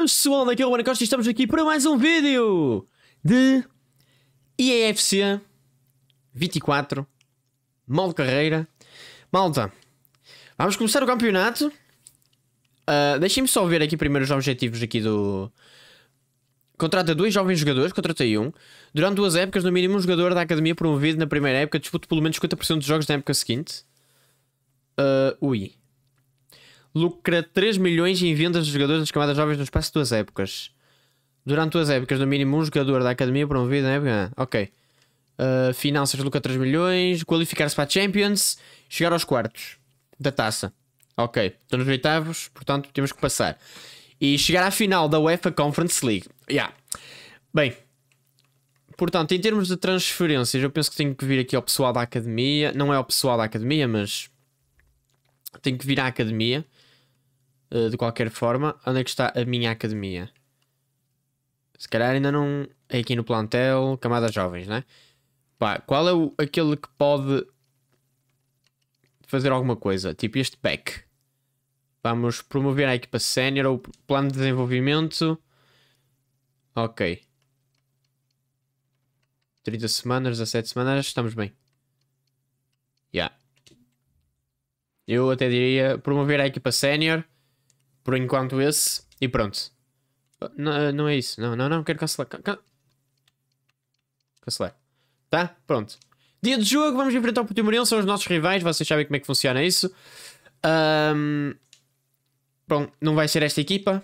Boas pessoal, daqui é o Ruben Costa e estamos aqui para mais um vídeo de IEFC 24 Mal Carreira Malta, vamos começar o campeonato uh, Deixem-me só ver aqui primeiro os objetivos aqui do... Contrata dois jovens jogadores, contratei um Durante duas épocas, no mínimo um jogador da academia promovido na primeira época Disputa pelo menos 50% dos jogos da época seguinte uh, Ui lucra 3 milhões em vendas de jogadores das camadas jovens no espaço de duas épocas. Durante duas épocas, no mínimo um jogador da academia promovido é, na época. Ok. Uh, finanças lucra 3 milhões, qualificar-se para a Champions, chegar aos quartos da taça. Ok, estão nos oitavos, portanto temos que passar. E chegar à final da UEFA Conference League. Yeah. Bem, portanto, em termos de transferências, eu penso que tenho que vir aqui ao pessoal da academia. Não é ao pessoal da academia, mas tenho que vir à academia. Eh, de qualquer forma, onde é que está a minha academia? Se calhar ainda não. É aqui no plantel, camadas jovens, né? Pá, qual é o, aquele que pode fazer alguma coisa? Tipo este pack. Vamos promover a equipa sénior ou plano de desenvolvimento. Ok. 30 semanas, 17 semanas, estamos bem. Já. Yeah. Eu até diria promover a equipa sénior por enquanto esse. E pronto. Não, não é isso. Não, não, não. Quero cancelar. Can... Cancelar. Tá? Pronto. Dia de jogo. Vamos enfrentar o Portimonense. São os nossos rivais. Vocês sabem como é que funciona isso. Um... Bom, não vai ser esta equipa.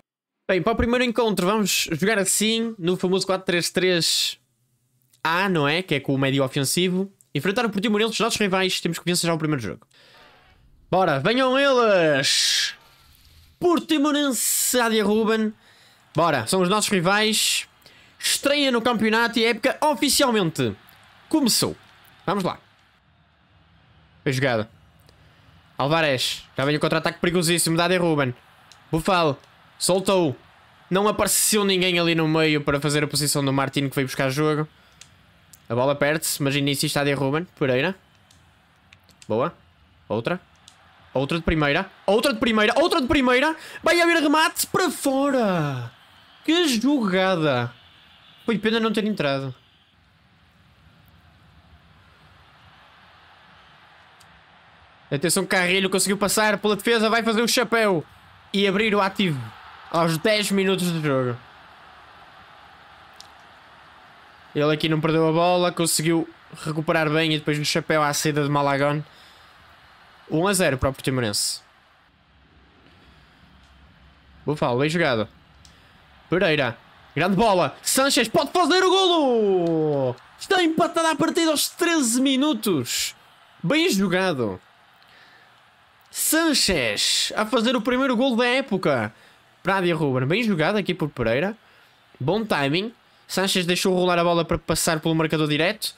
Bem, para o primeiro encontro vamos jogar assim. No famoso 4-3-3-A, não é? Que é com o médio ofensivo. Enfrentar o Portimonense. Os nossos rivais. Temos que vencer já o primeiro jogo. Bora, venham eles! Portimonense Adia Ruben. Bora, são os nossos rivais. Estreia no campeonato e época oficialmente começou. Vamos lá. A jogado. Alvarez. Já veio o contra-ataque perigosíssimo da Adia Ruben. Bufalo. Soltou. Não apareceu ninguém ali no meio para fazer a posição do Martino que veio buscar jogo. A bola perde-se, mas inicia está de Ruben. Pereira. Boa. Outra. Outra de primeira. Outra de primeira. Outra de primeira. Vai haver remate para fora. Que jogada. Foi pena não ter entrado. Atenção, Carrilho conseguiu passar pela defesa, vai fazer o chapéu e abrir o ativo aos 10 minutos de jogo. Ele aqui não perdeu a bola, conseguiu recuperar bem e depois no chapéu à saída de Malagón. 1 a 0 para o Vou Bufalo, bem jogado. Pereira. Grande bola. Sanchez pode fazer o golo. Está empatada a partida aos 13 minutos. Bem jogado. Sanchez a fazer o primeiro golo da época. Prádia Ruben. Bem jogado aqui por Pereira. Bom timing. Sanchez deixou rolar a bola para passar pelo marcador direto.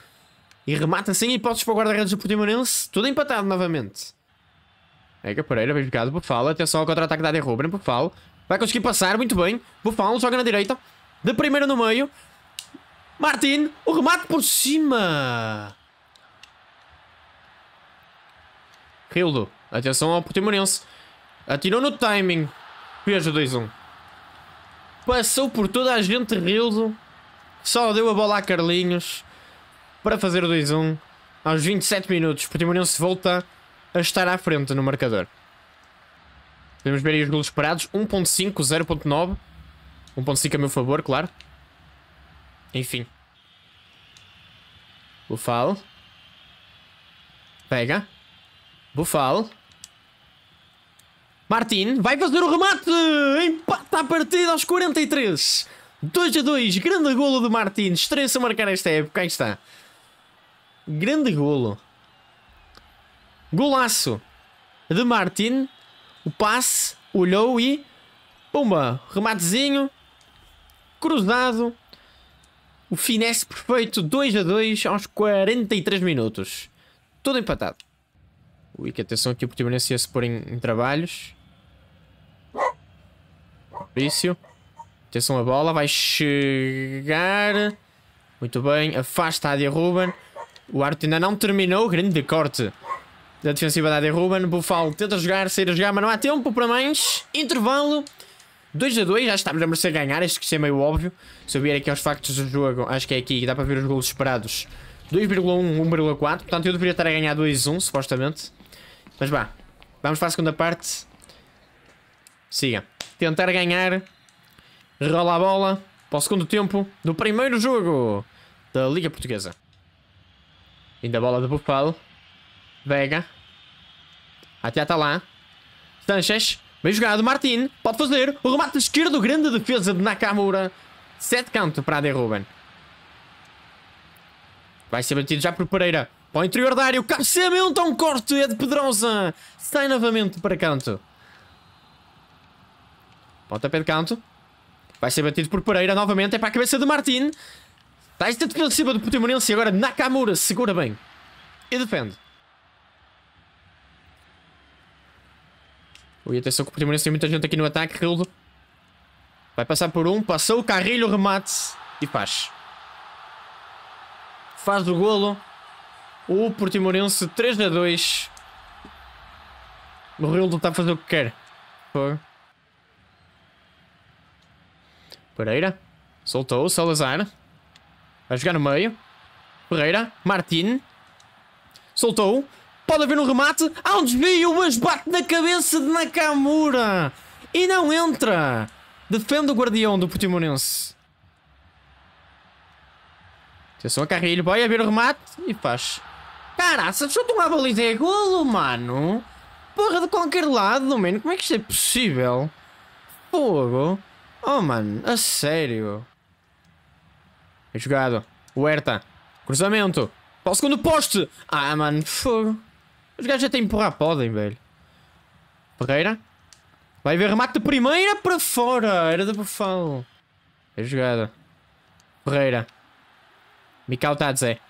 E remata sem hipóteses para o guarda-redes do Portimonense. Tudo empatado novamente. É que a Pereira, bem ficado. Bufalo. Atenção ao contra-ataque da Derruben. Bufalo. Vai conseguir passar. Muito bem. Bufalo joga na direita. De primeira no meio. Martin. O remate por cima. Rildo. Atenção ao Portimonense. Atirou no timing. Veja o 2-1. Passou por toda a gente Rildo. Só deu a bola a Carlinhos. Para fazer o 2-1. Aos 27 minutos. Portimonense volta a estar à frente no marcador. Podemos ver aí os golos esperados. 1.5, 0.9. 1.5 a meu favor, claro. Enfim. Bufal. Pega. Bufal. Martin vai fazer o remate! Empata a partida aos 43. 2 a 2. Grande golo do Martins. estranho se a marcar esta época. Aí está. Grande golo. Golaço de Martin. O passe, olhou e... Pumba! Rematezinho. Cruzado. O finesse perfeito 2 a 2 aos 43 minutos. Tudo empatado. Ui, que atenção aqui, o Portimonense ia se pôr em, em trabalhos. Maurício. Atenção a bola, vai chegar. Muito bem, afasta a Adia Ruben. O árbitro ainda não terminou, grande corte da defensiva da AD Ruben. Bufalo tenta jogar, sair a jogar, mas não há tempo para mais. Intervalo. 2 a 2, já estamos a merecer ganhar, isto que é meio óbvio. Se eu vier aqui aos factos do jogo, acho que é aqui, dá para ver os golos esperados. 2,1, 1,4, portanto eu deveria estar a ganhar 2-1, supostamente. Mas vá, vamos para a segunda parte. Siga. Tentar ganhar. Rola a bola para o segundo tempo do primeiro jogo da Liga Portuguesa. Ainda a bola de Bufalo. Vega. Até está lá. Sanchez. Bem jogado. Martin. Pode fazer. O remate esquerdo. Grande defesa de Nakamura. Sete canto para a de Ruben. Vai ser batido já por Pereira. Para o interior da área. O cabeceamento. Um é corte. É de Pedrosa. Sai novamente para canto. pé de canto. Vai ser batido por Pereira novamente. É para a cabeça de Martin. Está esta defensiva do Portimonense. Agora Nakamura segura bem. E defende. Ui, atenção que o Portimonense tem muita gente aqui no ataque, Rildo. Vai passar por um, passou o carrilho, remate e faz. Faz o golo. O Portimonense 3 a 2. O Rildo está a fazer o que quer. Por. Pereira. Soltou, Salazar. Vai jogar no meio. Pereira. Martin. Soltou. Pode haver um remate. Há um desvio, mas bate na cabeça de Nakamura. E não entra. Defende o guardião do Portimonense. Atenção a Carrilho, vai haver o remate e faz. Caraca, chuta uma baliza é golo, mano. Porra de qualquer lado, mano. Como é que isto é possível? Fogo. Oh, mano, a sério. É jogado. Huerta. Cruzamento. Para o segundo poste. Ah, mano, fogo. Os gajos até empurrar podem, velho. Ferreira. Vai ver remate de primeira para fora. Era de bufão. É jogada. Ferreira. Mikau dizer.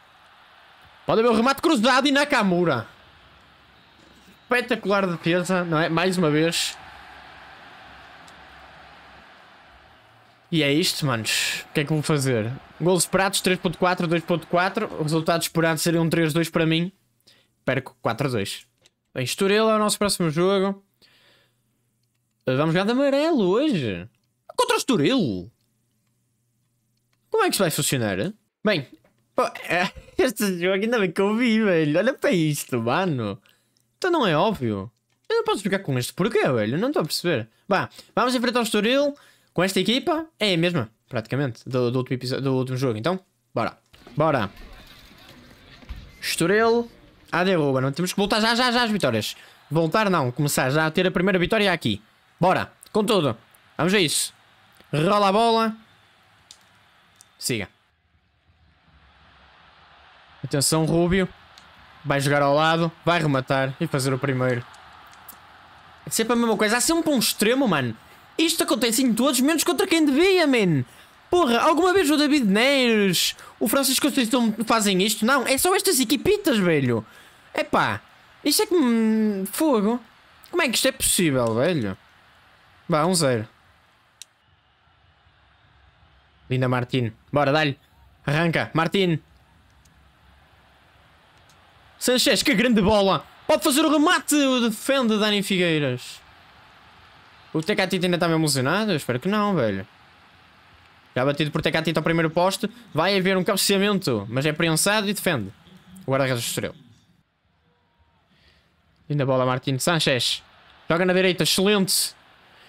Pode haver o remate cruzado e Nakamura. Espetacular defesa, não é? Mais uma vez. E é isto, manos. O que é que vou fazer? Golos esperados, 3.4, 2.4. O resultado esperado seria um 3-2 para mim perco 4-2. Bem, Estoril é o nosso próximo jogo. Ah, vamos jogar de amarelo hoje. Contra o Estoril. Como é que isso vai funcionar? Bem, é, este jogo ainda bem que eu vi, velho. Olha para isto, mano. Então não é óbvio. Eu não posso ficar com este porquê, velho. Não estou a perceber. Bah, vamos enfrentar o Estoril com esta equipa. É a mesma, praticamente, do, do, último, episódio, do último jogo. Então, bora. Bora. Estoril ah, derruba, não Temos que voltar já, já, já às vitórias. Voltar não, começar já a ter a primeira vitória aqui. Bora, com tudo. Vamos a isso. Rola a bola. Siga. Atenção, Rubio. Vai jogar ao lado, vai rematar e fazer o primeiro. É sempre a mesma coisa. Há sempre um extremo, mano. Isto acontece em todos, menos contra quem devia, man. Porra, alguma vez o David Neres, o Francisco Conceição fazem isto? Não, é só estas equipitas, velho. Epá, isto é que... fogo. Como é que isto é possível, velho? Vá, um zero. Linda Martin. Bora, dá-lhe. Arranca. Martin. Sanchez, que grande bola. Pode fazer o remate. o Defende Dani Figueiras. O Tecatito ainda está emocionado? Eu espero que não, velho. Já batido por Tecatito então ao primeiro poste. Vai haver um cabeceamento, mas é prensado e defende. O guarda-redes estreou. Linda bola, Martins Sanchez. Joga na direita, excelente.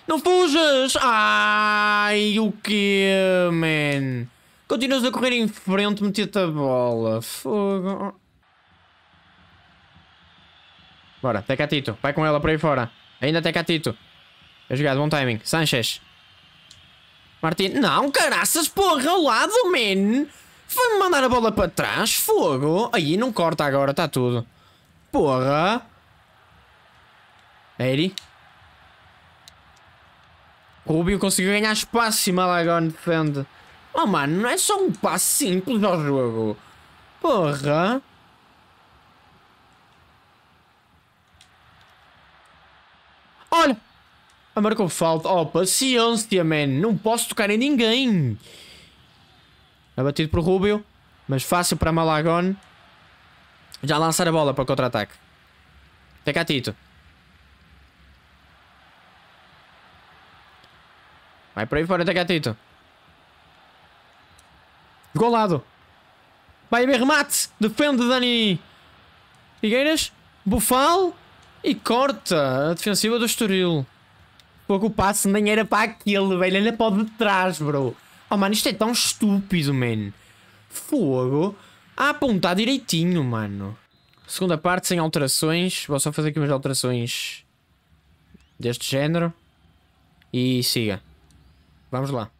Não fujas! Ai, o que, man? Continuas a correr em frente, meter-te a bola. Fogo. Bora, Tecatito. Vai com ela para aí fora. Ainda Tecatito. É jogado, bom timing. Sanchez. Martin, não, caraças, porra, ao lado, man. Vai-me mandar a bola para trás, fogo. Aí, não corta agora, está tudo. Porra. Eri. Rubio conseguiu ganhar espaço e Malagón defende. Oh, mano, não é só um passo simples ao jogo. Porra. Olha, ah, marcou falta. Oh, paciência, man. Não posso tocar em ninguém. Abatido por Rubio. Mas fácil para Malagon. Já lançar a bola para o contra-ataque. Até cá, Tito. Vai por aí fora, até cá, Tito. Golado. lado. Vai haver remate. Defende Dani Figueiras. Bufal. E corta a defensiva do Estoril. Porque o passo nem era para aquele, velho. Ele é para o de trás, bro. Oh, mano, isto é tão estúpido, man. Fogo. A ah, apontar tá direitinho, mano. Segunda parte, sem alterações. Vou só fazer aqui umas alterações deste género. E siga. Vamos lá.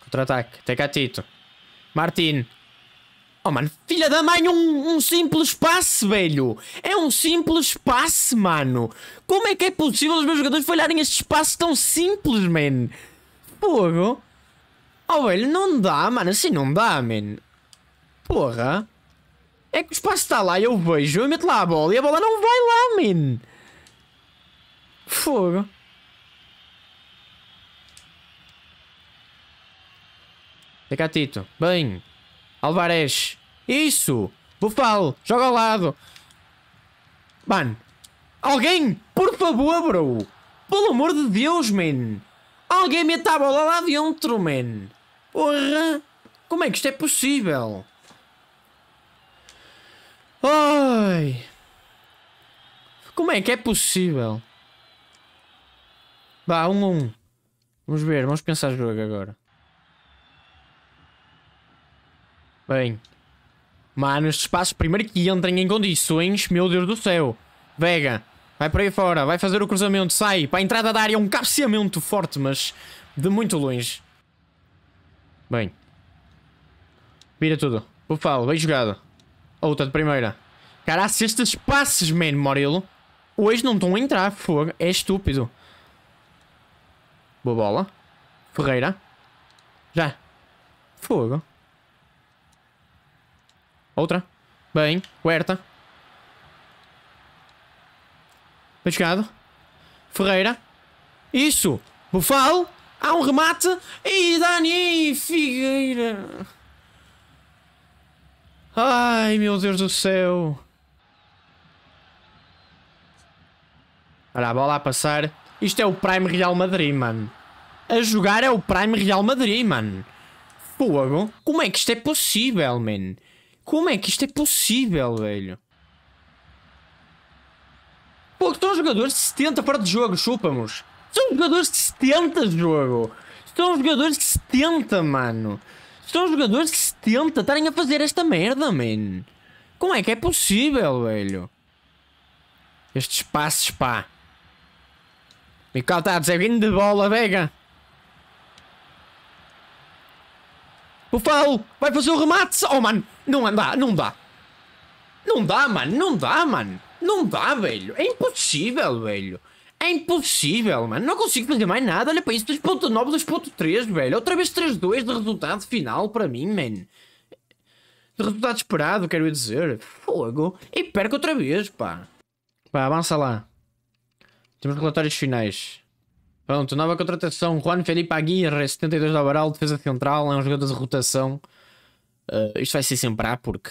Contra-ataque. Tecatito. Martin. Oh mano, filha da mãe, um, um simples passe, velho. É um simples passe, mano. Como é que é possível os meus jogadores falharem este espaço tão simples, man? Fogo. Oh, velho, não dá, mano. Assim não dá, man. Porra. É que o espaço está lá, eu vejo, eu meto lá a bola e a bola não vai lá, man. Fogo. Vem cá, Tito. Bem. Alvarez. Isso! Bufalo, joga ao lado. Mano, alguém, por favor, bro. Pelo amor de Deus, man. Alguém mete a bola lá dentro, man. Porra, como é que isto é possível? Ai. Como é que é possível? Vá, um um. Vamos ver, vamos pensar jogo agora. Bem, Mano, estes passos primeiro que entrem em condições, meu Deus do céu. Vega, vai para aí fora, vai fazer o cruzamento, sai. Para a entrada da área, é um cabeceamento forte, mas de muito longe. Bem. Vira tudo. O bem jogado. Outra de primeira. Cara, se estes passes, man, Morelo. Hoje não estão a entrar, fogo. É estúpido. Boa bola. Ferreira. Já. Fogo. Outra. Bem. Huerta. Bem Ferreira. Isso. Bufal. Há um remate. E Dani Figueira. Ai, meu Deus do céu. Olha a bola a passar. Isto é o Prime Real Madrid, mano. A jogar é o Prime Real Madrid, mano. Fogo. Como é que isto é possível, mano? Como é que isto é possível, velho? Pô, que estão jogadores de 70 para de jogo, chupamos. São jogadores de 70 de jogo. São jogadores de 70, mano. São jogadores de 70 estarem a fazer esta merda, man. Como é que é possível, velho? Estes passos, pá. Mikael está é a dizer, de bola, Vega. O falo, vai fazer o remate. Oh, mano, não dá, não dá. Não dá, mano, não dá, mano. Não dá, velho. É impossível, velho. É impossível, mano. Não consigo fazer mais nada. Olha para isso, 2.9, 2.3, velho. Outra vez 3.2 de resultado final para mim, man. De resultado esperado, quero dizer. Fogo. E perco outra vez, pá. Pá, avança lá. Temos relatórios finais. Pronto, nova contratação. Juan Felipe Aguirre, 72 de overall, defesa central, é um jogador de rotação. Uh, isto vai ser sempre A porque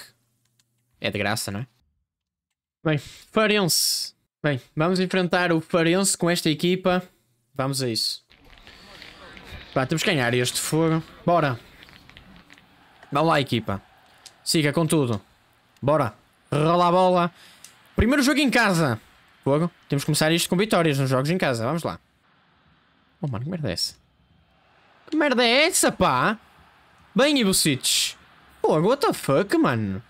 é de graça, não é? Bem, Farense. Bem, vamos enfrentar o Farense com esta equipa. Vamos a isso. Pá, temos que ganhar este fogo. Bora. Vamos lá, equipa. Siga com tudo. Bora. Rola a bola. Primeiro jogo em casa. Fogo. Temos que começar isto com vitórias nos jogos em casa. Vamos lá. Oh, mano, que merda é essa? Que merda é essa, pá? Bem, Ibocites. Pô, what the fuck, mano?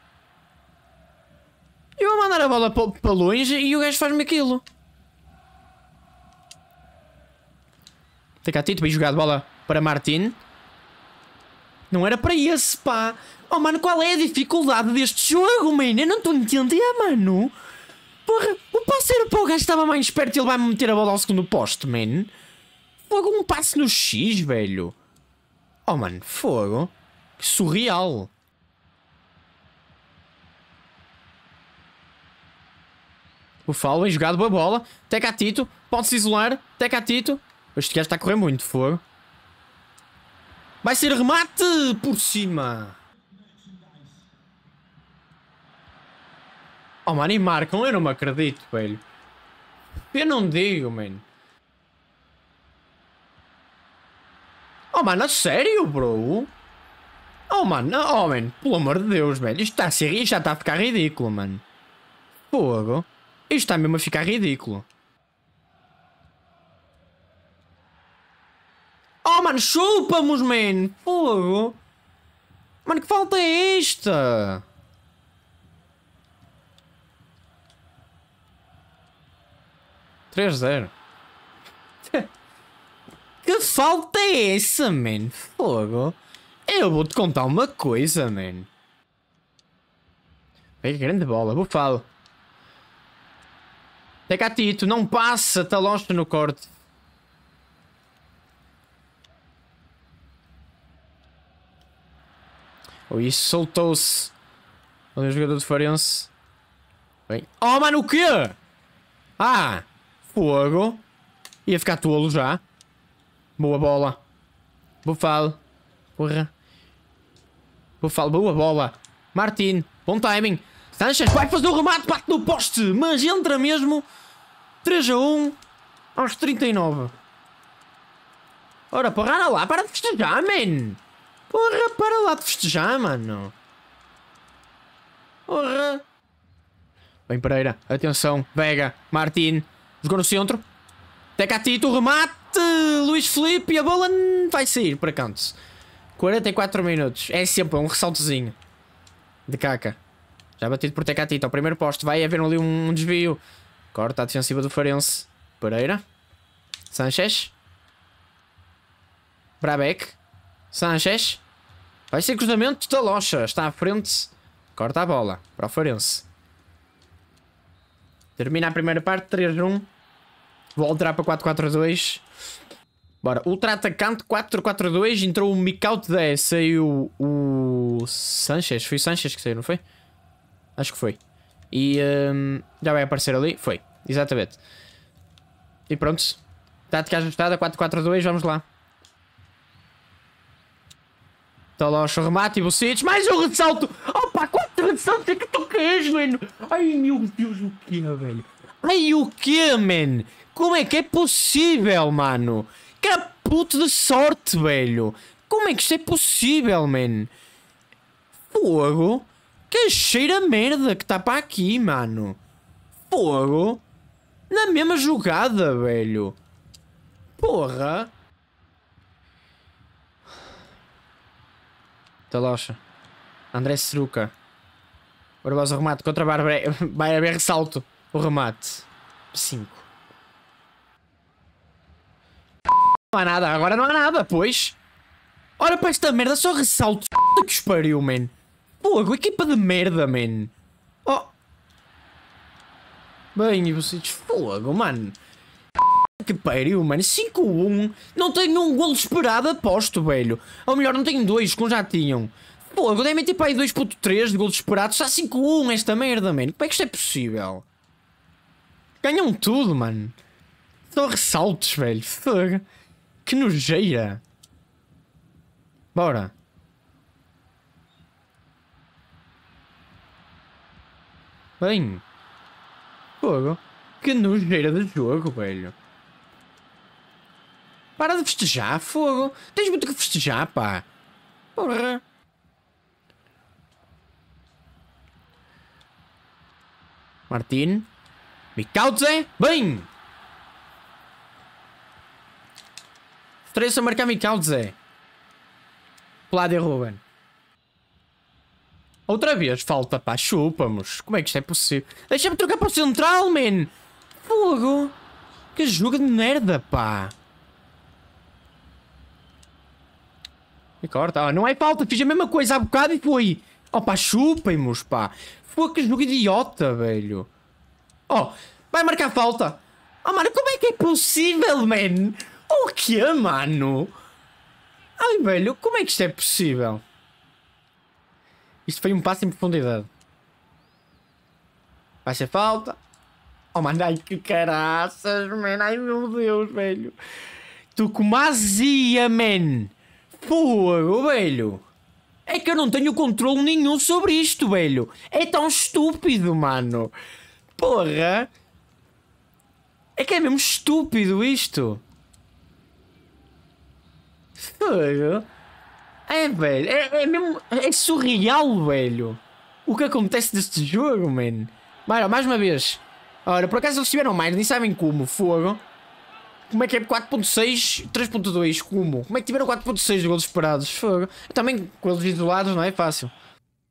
Eu vou mandar a bola para longe e o gajo faz-me aquilo. Tecatito, bem jogado, bola para Martin. Não era para esse, pá. Oh, mano, qual é a dificuldade deste jogo, mano? Eu não estou entendendo, mano. Porra, o parceiro para o gajo estava mais perto e ele vai meter a bola ao segundo poste, mano. Fogo é um passe no X, velho. Oh, mano, fogo. Que surreal. O Falo bem jogado, boa bola. Teca Tito. Pode-se isolar. Teca Tito. Este gajo está a correr muito, fogo. Vai ser remate por cima. Oh, mano, e marcam? Eu não me acredito, velho. Eu não digo, mano. Oh, mano, a sério, bro? Oh, mano, oh, man, pelo amor de Deus, velho. Isto, tá a ser, isto já está a ficar ridículo, mano. Fogo. Isto está mesmo a ficar ridículo. Oh, mano, chupamos, man. Fogo. Mano, que falta é esta? Três zero. Que falta é essa, man? Fogo. Eu vou-te contar uma coisa, man. Olha grande bola, bufalo. Até cá, Tito, não passa, está longe no corte. Oh, isso soltou-se. o jogador de Farense. Bem. Oh, mano, o quê? Ah, fogo. Ia ficar tolo já. Boa bola. Bufalo. Porra. Bufalo, boa bola. Martin, bom timing. Sanchez vai fazer o remate, bate no poste, mas entra mesmo. 3 a 1 aos 39. Ora, para lá, para de festejar, man. Porra, para lá de festejar, mano. Porra. Bem, Pereira, atenção, Vega, Martin, jogou no centro, Tecatito, remate! Luís Felipe e a bola vai sair para canto. 44 minutos. É sempre um ressaltozinho. De caca. Já batido por Tecatito. Ao primeiro posto. Vai haver ali um desvio. Corta a defensiva do Farense. Pereira. Sanchez. Brabec. Sanchez. Vai ser cruzamento da locha. Está à frente. Corta a bola. Para o Farense. Termina a primeira parte. 3-1. Vou alterar para 4-4-2. Bora. Ultra atacante 4-4-2. Entrou o Micaut 10. Saiu o Sanchez. Foi o Sanchez que saiu, não foi? Acho que foi. E um, já vai aparecer ali. Foi. Exatamente. E pronto. Tática ajustada 4-4-2. Vamos lá. Talocha, tá remate e Bucic. Mais um ressalto! Opa, quanto ressalto é que tu queres, mano? Ai, meu Deus, o que é, velho? Ai, o que, man? Como é que é possível, mano? Que puto de sorte, velho. Como é que isto é possível, man? Fogo. Que cheira merda que tá para aqui, mano. Fogo. Na mesma jogada, velho. Porra. Talocha. André Seruca. Barbosa remate contra Bárbara. Bárbara salto. O remate. 5. Não há nada, agora não há nada, pois. Olha para esta merda, só ressalto. Que os pariu, man. Pô, equipa de merda, man. Oh. Bem, e vocês, fogo, mano. Que pariu, mano. 5-1. Não tenho um golo esperado, aposto, velho. Ou melhor, não tenho dois, como já tinham. Fogo, devem ter para aí 2.3 de golos esperados. Está 5-1 esta merda, mano. Como é que isto é possível? Ganham tudo, mano. Só ressaltos, velho. Fogo. Que nojeira! Bora! Bem! Fogo! Que nojeira de jogo, velho! Para de festejar, fogo! Tens muito que festejar, pá! Porra! Martin? Mikauze? Bem! Três să marcăm cauze. Plade Ruben. Outra vez, falta, pá, chupa Como é que isto é possível? Deixa-me trocar para o central, man! Fogo! Que jogo de merda, pá! E corta, oh, não é falta, fiz a mesma coisa há bocado e foi. Oh pá, chupem-nos, pá. Fogo, que jogo idiota, velho. Oh, vai marcar falta. Oh mano, como é que é possível, man? O que é, mano? Ai, velho, como é que isto é possível? Isto foi um passo em profundidade. Vai ser falta. Oh, mano, ai que caraças, man. Ai, meu Deus, velho. Tu Tucumazia, man. Fogo, velho. É que eu não tenho controle nenhum sobre isto, velho. É tão estúpido, mano. Porra. É que é mesmo estúpido isto. Fogo. É, velho. É, é mesmo. É surreal, velho. O que acontece neste jogo, man. mais uma vez. Ora, por acaso eles tiveram mais, nem sabem como. Fogo. Como é que é 4.6, 3.2? Como? Como é que tiveram 4.6 de gols esperados? Fogo. Também com eles isolados não é fácil.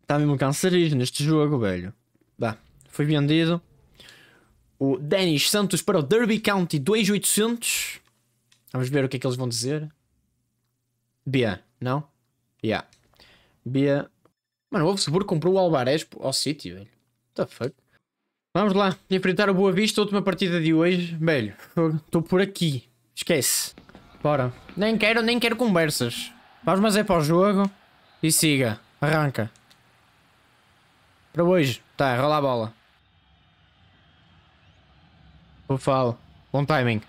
Está mesmo cancerígeno este jogo, velho. Vá, foi vendido. O Denis Santos para o Derby County 2800. Vamos ver o que é que eles vão dizer. Bia, não? Yeah. Bia. Mano, o Wolfsburg comprou o Alvarez ao City, velho. What the fuck? Vamos lá, enfrentar o Boa Vista, última partida de hoje. Velho, estou por aqui. Esquece. Bora. Nem quero, nem quero conversas. Vamos mas é para o jogo. E siga. Arranca. Para hoje. Tá, rola a bola. Vou falo. Bom timing.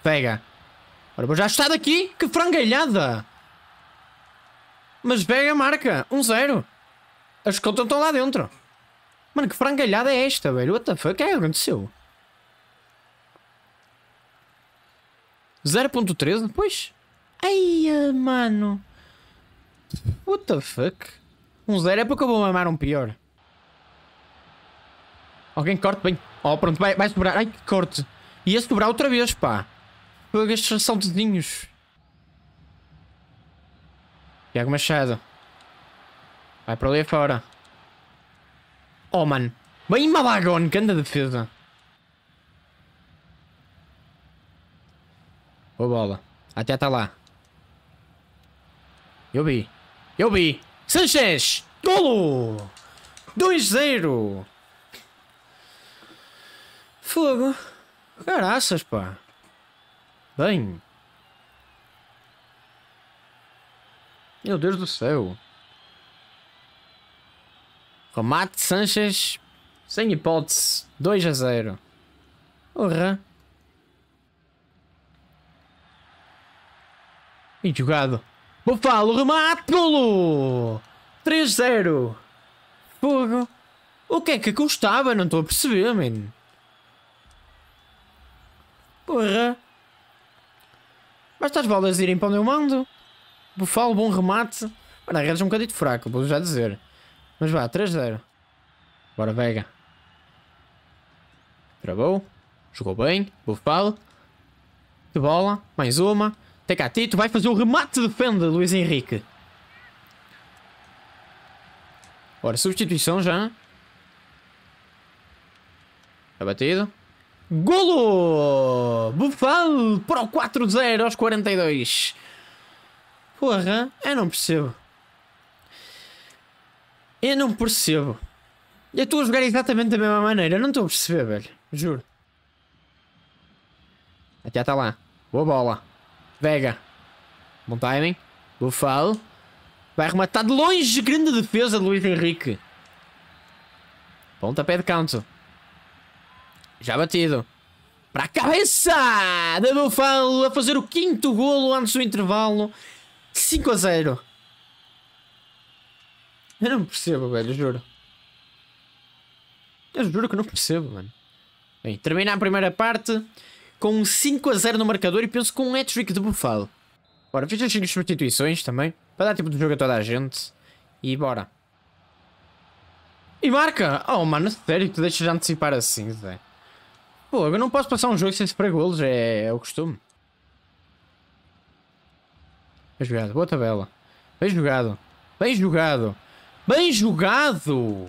Pega. Ora, já está daqui. Que frangalhada! Mas pega a marca 1-0. Um As contas estão lá dentro. Mano, que frangalhada é esta, velho? What the fuck? O que é que aconteceu? 0.13 Pois. Ai, ah, mano. What the fuck? Um zero é porque eu vou mamar um pior. Alguém corte bem. Oh, pronto, vai, vai sobrar. Ai, corte. Ia sobrar outra vez, pá. Estes saltezinhos. Tiago Machado. Vai para ali fora. Oh, mano. Bem Malagone, que anda defesa. Boa bola. Até está lá. Eu vi. Eu vi. Sanchez. Golo. 2-0. Fogo. Caraças, pá. Bem. Meu Deus do céu. Romato Sanches. Sem hipótese. 2 a 0. Porra. E jogado. Bufalo, remate, golo! 3-0. Fogo. O que é que custava? Não estou a perceber, man. Porra. Mas estás bolas irem para o meu mando? Bufalo, bom remate. Olha, a redes é um bocadinho fraco, vou já dizer. Mas vá, 3-0. Bora, Vega. Travou. Jogou bem. Bufalo. De bola. Mais uma. Tecatito vai fazer o remate. Defende, Luiz Henrique. Ora, substituição já. Está batido. Golo! Bufalo para o 4-0 aos 42. Porra, eu não percebo. Eu não percebo. Eu estou a jogar exatamente da mesma maneira. Eu não estou a perceber, velho. Juro. Até está lá. Boa bola. Vega. Bom timing. Boa Vai rematar de longe. Grande defesa de Luiz Henrique. pé de canto. Já batido. Para a cabeça de Bufalo a fazer o quinto golo antes do intervalo. 5 a 0. Eu não percebo, velho, juro. Eu juro que não percebo, mano. Bem, termina a primeira parte com 5 a 0 no marcador e penso com um hat-trick de Buffalo. Bora, fiz as substituições também, para dar tipo de jogo a toda a gente. E bora. E marca! Oh, mano, sério tu deixas de antecipar assim, Zé. Pô, eu não posso passar um jogo sem se golos, é, é o costume. Bem jogado. Boa tabela. Bem jogado. Bem jogado. Bem jogado!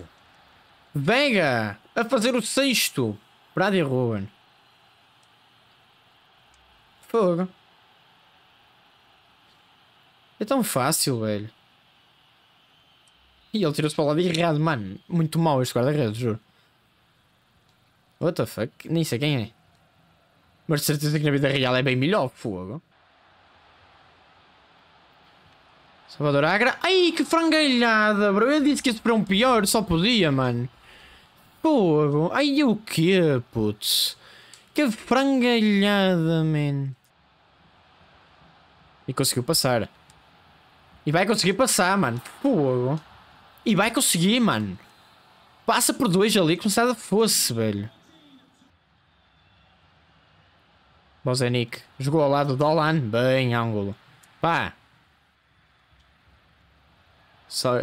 Vega a fazer o sexto. Brady Ruben. Fogo. É tão fácil, velho. E ele tirou-se para o lado errado, mano. Muito mal este guarda-redes, juro. What the fuck? Nem sei quem é. Mas de certeza que na vida real é bem melhor, fogo. Salvador Agra. Ai, que frangalhada, bro. Eu disse que isso para um pior, só podia, mano. Pô, ai, o quê, putz? Que frangalhada, man. E conseguiu passar. E vai conseguir passar, mano. Pô, e vai conseguir, mano. Passa por dois ali como se nada fosse, velho. Bozenic. Jogou ao lado do Dolan. Bem, ângulo. Pá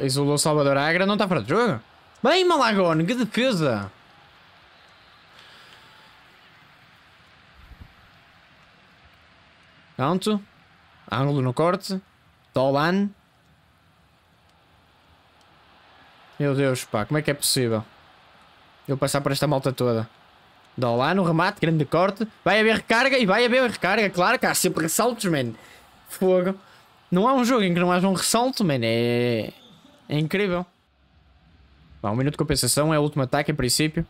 isolou Salvador Agra, não está para o jogo. Bem, Malagone, que defesa! Pronto. Ângulo no corte. Dolan. Meu Deus, pá, como é que é possível? Eu passar por esta malta toda. Dolan, no remate, grande corte. Vai haver recarga e vai haver recarga. Claro que há sempre ressaltos, man. Fogo. Não há um jogo em que não haja um ressalto, man. É... É incrível. Bom, um minuto de compensação é o último ataque, em princípio.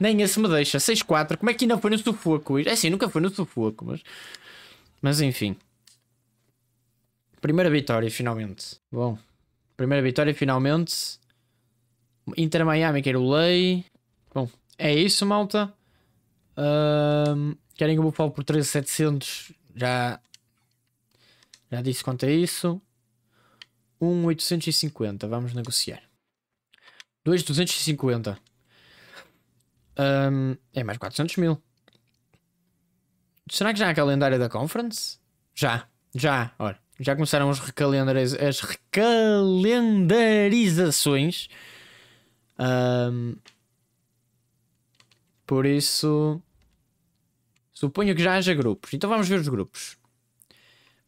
Nem esse me deixa. 6-4. Como é que ainda foi no sufoco? É assim, nunca foi no sufoco, mas... Mas enfim. Primeira vitória, finalmente. Bom. Primeira vitória, finalmente. Inter Miami, quero lei. Bom, é isso, malta. Um, querem o eu por 3.700? Já... Já disse quanto é isso. Um 850, vamos negociar. 2,250. Um, é mais 400 mil. Será que já há calendário da Conference? Já, já, olha. Já começaram os recalendariz as recalendarizações. Um, por isso, suponho que já haja grupos. Então vamos ver os grupos.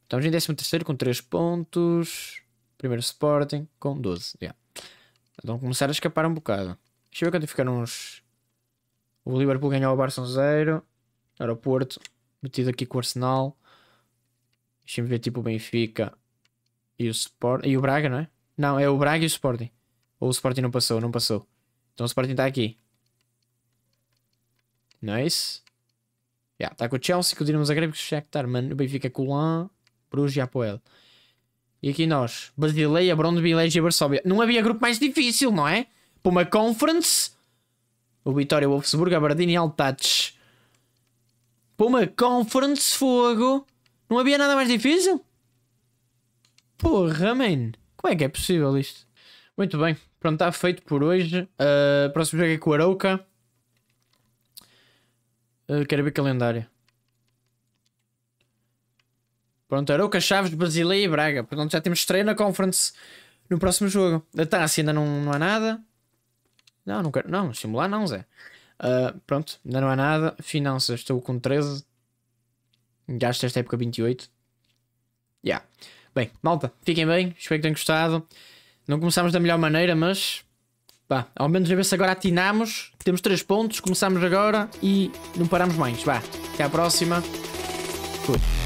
Estamos em 13 com 3 pontos. Primeiro Sporting com 12. Yeah. Então começaram a escapar um bocado. Deixa eu ver quanto ficaram os, O Liverpool ganhou o Barça 0. Aeroporto. Metido aqui com o Arsenal. Deixa-me ver tipo o Benfica e o Sporting E o Braga, não é? Não, é o Braga e o Sporting. Ou o Sporting não passou, não passou. Então o Sporting está aqui. Nice. Está yeah, com o Chelsea, com o Dinamo Zagreb, com o Shakhtar, mano. O Benfica é com o Lan, Bruges e Apoel. E aqui nós. Basileia, Brondbilegia e Varsóvia. Não havia grupo mais difícil, não é? Para uma conference. O Vitória, o Wolfsburgo, Aberdeen e Altates. Para uma conference, fogo. Não havia nada mais difícil? Porra, man. Como é que é possível isto? Muito bem. Pronto, está feito por hoje. Uh, próximo jogo é com o Arauca. Uh, quero ver calendário. Pronto, Arouca, Chaves, Brasileia e Braga. Pronto, já temos estreia na Conference no próximo jogo. A assim, ainda não, não há nada. Não, não quero. Não, simular não, Zé. Uh, pronto, ainda não há nada. Finanças, estou com 13. Gasto esta época 28. Já. Yeah. Bem, malta, fiquem bem. Espero que tenham gostado. Não começámos da melhor maneira, mas. Pá, ao menos a ver se agora atinamos. Temos 3 pontos, começámos agora e não paramos mais. Vá, até à próxima. Fui.